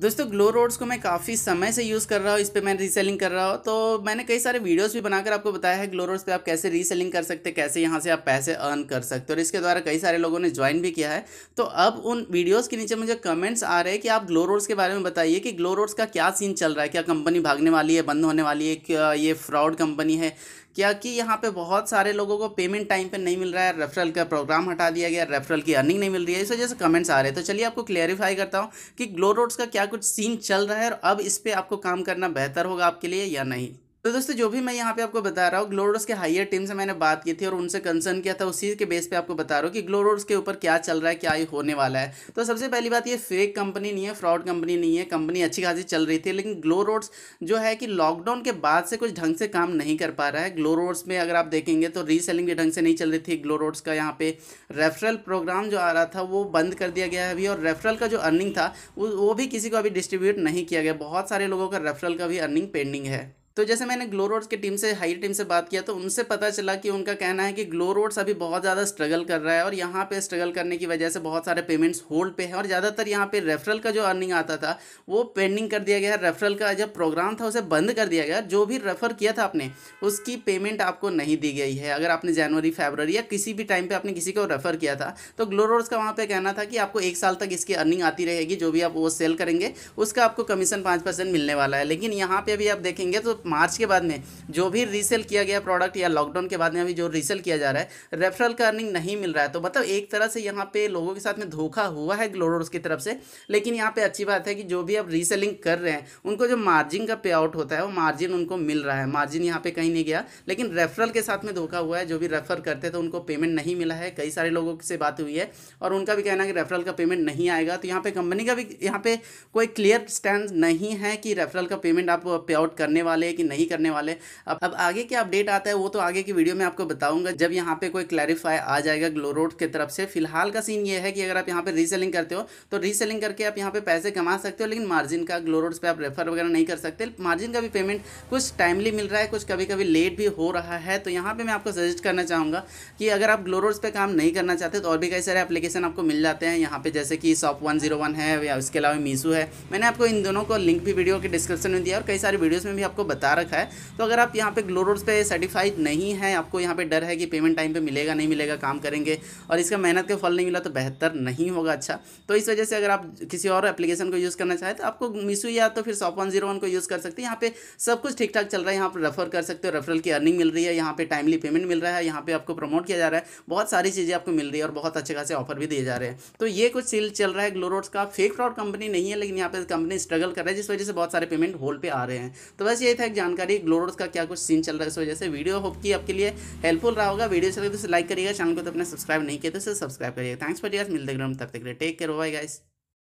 दोस्तों glow roads को मैं काफ़ी समय से यूज़ कर रहा हूँ इस पर मैं रीसेलिंग कर रहा हूँ तो मैंने कई सारे वीडियोस भी बनाकर आपको बताया है ग्लो रोड्स पे आप कैसे रीसेलिंग कर सकते हैं कैसे यहाँ से आप पैसे अर्न कर सकते हो और इसके द्वारा कई सारे लोगों ने ज्वाइन भी किया है तो अब उन वीडियोज़ के नीचे मुझे कमेंट्स आ रहे हैं कि आप ग्लो रोड्स के बारे में बताइए कि ग्लो रोड्स का क्या सीन चल रहा है क्या कंपनी भागने वाली है बंद होने वाली है क्या ये फ्रॉड कंपनी है क्योंकि यहाँ पे बहुत सारे लोगों को पेमेंट टाइम पे नहीं मिल रहा है रेफरल का प्रोग्राम हटा दिया गया रेफरल की अर्निंग नहीं मिल रही है इस वजह से कमेंट्स आ रहे हैं तो चलिए आपको क्लैरिफाई करता हूँ कि ग्लो रोड्स का क्या कुछ सीन चल रहा है और अब इस पर आपको काम करना बेहतर होगा आपके लिए या नहीं तो दोस्तों जो भी मैं यहाँ पे आपको बता रहा हूँ ग्लोरोड्स के हायर टीम से मैंने बात की थी और उनसे कंसर्न किया था उसी के बेस पे आपको बता रहा हूँ कि ग्लोरोड्स के ऊपर क्या चल रहा है क्या होने वाला है तो सबसे पहली बात ये फेक कंपनी नहीं है फ्रॉड कंपनी नहीं है कंपनी अच्छी खासी चल रही थी लेकिन ग्लोरोड्स जो है कि लॉकडाउन के बाद से कुछ ढंग से काम नहीं कर पा रहा है ग्लोरोड्स में अगर आप देखेंगे तो रीसेलिंग भी ढंग से नहीं चल रही थी ग्लोरोड्स का यहाँ पे रेफरल प्रोग्राम जो आ रहा था वो बंद कर दिया गया है अभी और रेफरल का जो अर्निंग था वो भी किसी को अभी डिस्ट्रीब्यूट नहीं किया गया बहुत सारे लोगों का रेफरल का भी अर्निंग पेंडिंग है तो जैसे मैंने ग्लो रोड्स की टीम से हाई टीम से बात किया तो उनसे पता चला कि उनका कहना है कि ग्लो रोड्स अभी बहुत ज़्यादा स्ट्रगल कर रहा है और यहाँ पे स्ट्रगल करने की वजह से बहुत सारे पेमेंट्स होल्ड पे हैं और ज़्यादातर यहाँ पे रेफरल का जो अर्निंग आता था वो पेंडिंग कर दिया गया है रेफरल का जब प्रोग्राम था उसे बंद कर दिया गया जो भी रेफर किया था आपने उसकी पेमेंट आपको नहीं दी गई है अगर आपने जनवरी फेबररी या किसी भी टाइम पर आपने किसी को रेफर किया था तो ग्लो रोड्स का वहाँ पर कहना था कि आपको एक साल तक इसकी अर्निंग आती रहेगी जो भी आप वो सेल करेंगे उसका आपको कमीशन पाँच मिलने वाला है लेकिन यहाँ पर अभी आप देखेंगे तो मार्च के बाद में जो भी रीसेल किया गया प्रोडक्ट या लॉकडाउन के बाद में अभी जो रीसेल किया जा रहा है रेफरल का अर्निंग नहीं मिल रहा है तो मतलब एक तरह से यहाँ पे लोगों के साथ में धोखा हुआ है ग्लोरोस की तरफ से लेकिन यहाँ पे अच्छी बात है कि जो भी आप रीसेलिंग कर रहे हैं उनको जो मार्जिन का पे आउट होता है वो मार्जिन उनको मिल रहा है मार्जिन यहाँ पे कहीं नहीं गया लेकिन रेफरल के साथ में धोखा हुआ है जो भी रेफर करते थे तो उनको पेमेंट नहीं मिला है कई सारे लोगों से बात हुई है और उनका भी कहना है कि रेफरल का पेमेंट नहीं आएगा तो यहाँ पे कंपनी का भी यहाँ पे कोई क्लियर स्टैंड नहीं है कि रेफरल का पेमेंट आप पे आउट करने वाले कि नहीं करने वाले अब अब आगे क्या अपडेट आता है वो तो आगे की वीडियो में आपको बताऊंगा जब यहाँ पे कोई क्लैरिफाई आ जाएगा ग्लोरोड की तरफ से फिलहाल का सीन ये है कि अगर आप यहाँ पे रीसेलिंग करते हो तो रीसेलिंग करके आप यहाँ पे पैसे कमा सकते हो लेकिन मार्जिन का ग्लोरोड पर आप रेफर वगैरह नहीं कर सकते मार्जिन का भी पेमेंट कुछ टाइमली मिल रहा है कुछ कभी कभी लेट भी हो रहा है तो यहाँ पर मैं आपको सजेस्ट करना चाहूँगा कि अगर आप ग्लोरोड्स पर काम नहीं करना चाहते तो और भी कई सारे एप्लीकेशन आपको मिल जाते हैं यहाँ पर जैसे कि सॉप वन है या उसके अलावा मीसू है मैंने आपको इन दोनों को लिंक भी वीडियो के डिस्क्रिप्शन में दिया और कई सारी वीडियोज़ में भी आपको बता रखा है तो अगर आप यहाँ पे ग्लोरोड्स पे सर्टिफाइड नहीं है आपको यहाँ पे डर है कि पेमेंट टाइम पे मिलेगा नहीं मिलेगा काम करेंगे और इसका मेहनत का फल नहीं मिला तो बेहतर नहीं होगा अच्छा तो इस वजह से अगर आप किसी और एप्लीकेशन को यूज़ करना चाहें तो आपको मिसू या तो फिर सॉप वन जीरो वन को यूज़ कर सकते हैं यहाँ पर सब कुछ ठीक ठाक चल रहा है यहाँ पर रेफर कर सकते हो रेफरल की अर्निंग मिल रही है यहाँ पर टाइमली पेमेंट मिल रहा है यहाँ पर आपको प्रमोट किया जा रहा है बहुत सारी चीज़ें आपको मिल रही है और बहुत अच्छे खासे ऑफर भी दिए जा रहे हैं तो ये कुछ सील चल रहा है ग्लोरोड्स का फेक फ्रॉड कंपनी नहीं है लेकिन यहाँ पे कंपनी स्ट्रगल कर रहा है जिस वजह से बहुत सारे पेमेंट होल्ड पे आ रहे हैं तो बस ये था तक जानकारी ग्लोरोस का क्या कुछ सीन चल रहा है इस वजह से वीडियो होप की आपके लिए हेल्पफुल रहा होगा वीडियो चलिए तो लाइक करिएगा चैनल को तो अपने सब्सक्राइब नहीं किया तो सब्सक्राइब करिएगा थैंक्स फॉर यार मिलते ग्राम तब तक टेक केयर बाय गाइस